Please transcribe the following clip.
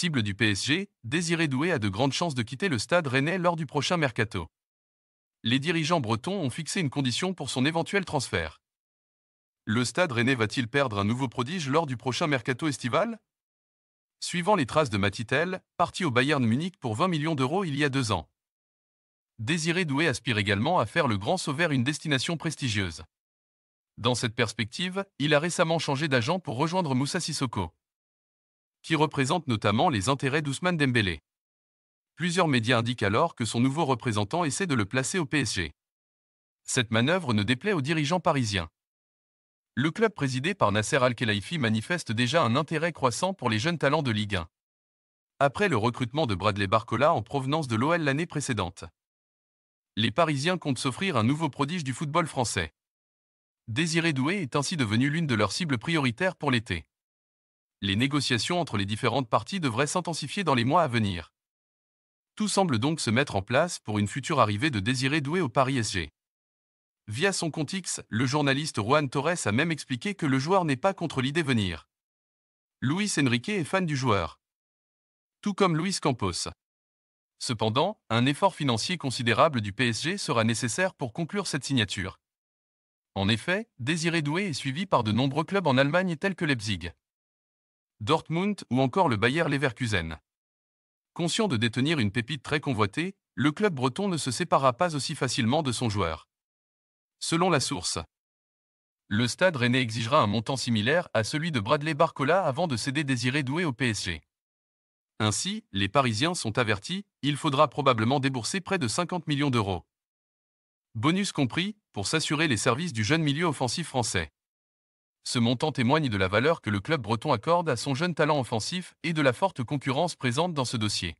cible du PSG, Désiré Doué a de grandes chances de quitter le stade rennais lors du prochain mercato. Les dirigeants bretons ont fixé une condition pour son éventuel transfert. Le stade rennais va-t-il perdre un nouveau prodige lors du prochain mercato estival Suivant les traces de Matitel, parti au Bayern Munich pour 20 millions d'euros il y a deux ans. Désiré Doué aspire également à faire le Grand Sauveur une destination prestigieuse. Dans cette perspective, il a récemment changé d'agent pour rejoindre Moussa Sissoko qui représente notamment les intérêts d'Ousmane Dembélé. Plusieurs médias indiquent alors que son nouveau représentant essaie de le placer au PSG. Cette manœuvre ne déplaît aux dirigeants parisiens. Le club présidé par Nasser al khelaïfi manifeste déjà un intérêt croissant pour les jeunes talents de Ligue 1. Après le recrutement de Bradley Barcola en provenance de l'OL l'année précédente, les Parisiens comptent s'offrir un nouveau prodige du football français. Désiré Doué est ainsi devenu l'une de leurs cibles prioritaires pour l'été les négociations entre les différentes parties devraient s'intensifier dans les mois à venir. Tout semble donc se mettre en place pour une future arrivée de Désiré Doué au Paris SG. Via son compte X, le journaliste Juan Torres a même expliqué que le joueur n'est pas contre l'idée de venir. Luis Enrique est fan du joueur. Tout comme Luis Campos. Cependant, un effort financier considérable du PSG sera nécessaire pour conclure cette signature. En effet, Désiré Doué est suivi par de nombreux clubs en Allemagne tels que Leipzig. Dortmund ou encore le Bayer Leverkusen. Conscient de détenir une pépite très convoitée, le club breton ne se sépara pas aussi facilement de son joueur. Selon la source, le stade rennais exigera un montant similaire à celui de Bradley Barcola avant de céder Désiré Doué au PSG. Ainsi, les Parisiens sont avertis, il faudra probablement débourser près de 50 millions d'euros. Bonus compris, pour s'assurer les services du jeune milieu offensif français. Ce montant témoigne de la valeur que le club breton accorde à son jeune talent offensif et de la forte concurrence présente dans ce dossier.